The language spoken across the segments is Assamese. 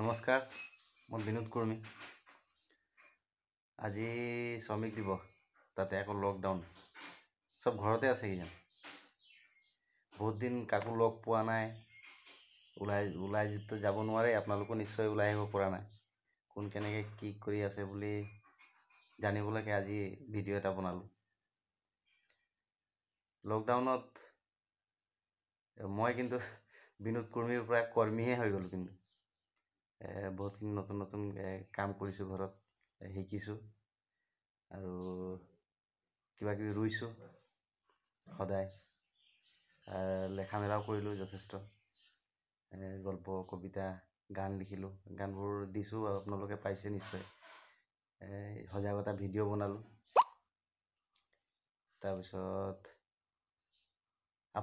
নমস্কাৰ মই বিনোদ কুৰ্মী আজি শ্ৰমিক দিৱস তাতে আকৌ লকডাউন চব ঘৰতে আছে কিজান বহুত দিন কাকো লগ পোৱা নাই ওলাই ওলাইতো যাব নোৱাৰে আপোনালোকো নিশ্চয় ওলাই আহিব পৰা নাই কোন কেনেকৈ কি কৰি আছে বুলি জানিবলৈকে আজি ভিডিঅ' এটা বনালোঁ লকডাউনত মই কিন্তু বিনোদ কুৰ্মীৰ প্ৰায় কৰ্মীহে হৈ গ'লোঁ কিন্তু বহুতখিনি নতুন নতুন কাম কৰিছোঁ ঘৰত শিকিছোঁ আৰু কিবা কিবি ৰুইছোঁ সদায় লেখা মেলাও কৰিলোঁ যথেষ্ট গল্প কবিতা গান লিখিলোঁ গানবোৰ দিছোঁ আপোনালোকে পাইছে নিশ্চয় সজাগতা ভিডিঅ' বনালোঁ তাৰপিছত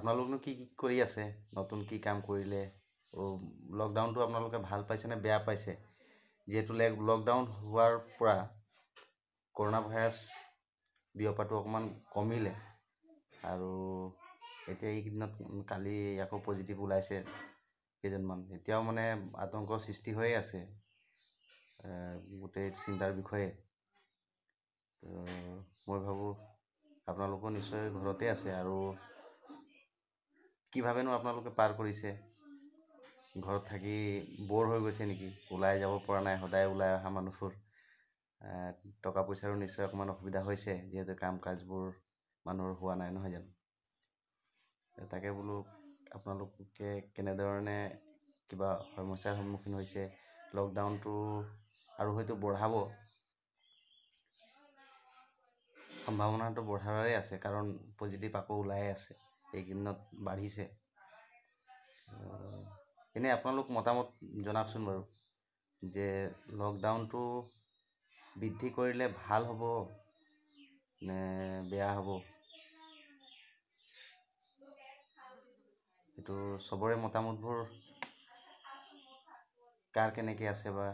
আপোনালোকনো কি কি কৰি আছে নতুন কি কাম কৰিলে লকডাউনটো আপোনালোকে ভাল পাইছেনে বেয়া পাইছে যিহেতু লকডাউন হোৱাৰ পৰা কৰোণা ভাইৰাছ বিয়পাটো অকণমান কমিলে আৰু এতিয়া এইকেইদিনত কালি আকৌ পজিটিভ ওলাইছে কেইজনমান এতিয়াও মানে আতংকৰ সৃষ্টি হৈয়ে আছে গোটেই চিন্তাৰ বিষয়ে মই ভাবোঁ আপোনালোকো নিশ্চয় ঘৰতে আছে আৰু কীভাৱেনো আপোনালোকে পাৰ কৰিছে ঘৰত থাকি ব'ৰ হৈ গৈছে নেকি ওলাই যাব পৰা নাই সদায় ওলাই অহা মানুহবোৰ টকা পইচাৰো নিশ্চয় অকণমান অসুবিধা হৈছে যিহেতু কাম কাজবোৰ মানুহৰ হোৱা নাই নহয় জানো তাকে বোলো আপোনালোকে কেনেধৰণে কিবা সমস্যাৰ সন্মুখীন হৈছে লকডাউনটো আৰু হয়তো বঢ়াব সম্ভাৱনাটো বঢ়াৰে আছে কাৰণ পজিটিভ আকৌ ওলাই আছে এইকেইদিনত বাঢ়িছে এনেই আপোনালোক মতামত জনাওকচোন বাৰু যে লকডাউনটো বৃদ্ধি কৰিলে ভাল হ'ব নে বেয়া হ'ব এইটো চবৰে মতামতবোৰ কাৰ কেনেকৈ আছে বা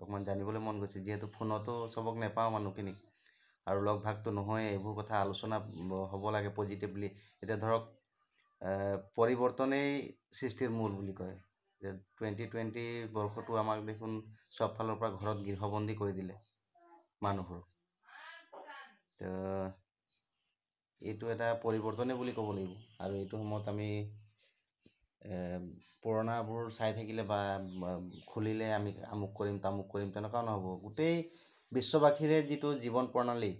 অকণমান জানিবলৈ মন গৈছে যিহেতু ফোনতো চবক নেপাওঁ মানুহখিনিক আৰু লগ ভাগটো নহয়েই এইবোৰ কথা আলোচনা হ'ব লাগে পজিটিভলি এতিয়া ধৰক পৰিৱৰ্তনেই সৃষ্টিৰ মূল বুলি কয় যে টুৱেণ্টি টুৱেণ্টি বৰ্ষটো আমাক দেখোন চবফালৰ পৰা ঘৰত গৃহবন্দী কৰি দিলে মানুহৰ তো এইটো এটা পৰিৱৰ্তনে বুলি ক'ব লাগিব আৰু এইটো সময়ত আমি পুৰণাবোৰ চাই থাকিলে বা খুলিলে আমি আমুক কৰিম তামুক কৰিম তেনেকুৱা নহ'ব গোটেই বিশ্ববাসীৰে যিটো জীৱন প্ৰণালী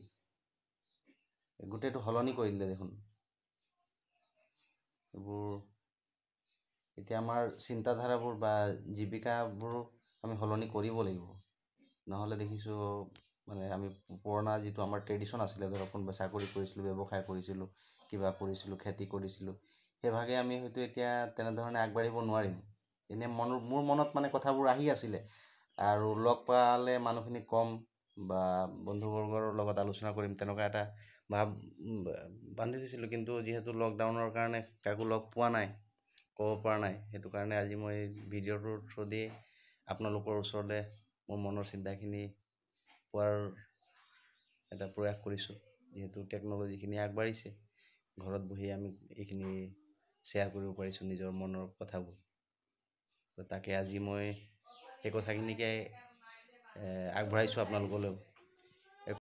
গোটেইটো সলনি কৰি দিলে দেখোন এইবোৰ এতিয়া আমাৰ চিন্তাধাৰাবোৰ বা জীৱিকাবোৰ আমি সলনি কৰিব লাগিব নহ'লে দেখিছোঁ মানে আমি পুৰণা যিটো আমাৰ ট্ৰেডিশ্যন আছিলে ধৰক কোনোবা চাকৰি কৰিছিলোঁ ব্যৱসায় কৰিছিলোঁ কিবা কৰিছিলোঁ খেতি কৰিছিলোঁ সেইভাগে আমি হয়তো এতিয়া তেনেধৰণে আগবাঢ়িব নোৱাৰিম এনেই মন মোৰ মনত মানে কথাবোৰ আহি আছিলে আৰু লগ পালে মানুহখিনি কম বা বন্ধুবৰ্গৰ লগত আলোচনা কৰিম তেনেকুৱা এটা ভাৱ বান্ধি থৈছিলোঁ কিন্তু যিহেতু লকডাউনৰ কাৰণে কাকো লগ পোৱা নাই ক'ব পৰা নাই সেইটো কাৰণে আজি মই ভিডিঅ'টোৰ থ্ৰুদি আপোনালোকৰ ওচৰলৈ মোৰ মনৰ চিন্তাখিনি পোৱাৰ এটা প্ৰয়াস কৰিছোঁ যিহেতু টেকন'লজিখিনি আগবাঢ়িছে ঘৰত বহি আমি এইখিনি শ্বেয়াৰ কৰিব পাৰিছোঁ নিজৰ মনৰ কথাবোৰ তাকে আজি মই সেই কথাখিনিকে আগবঢ়াইছোঁ আপোনালোকলৈও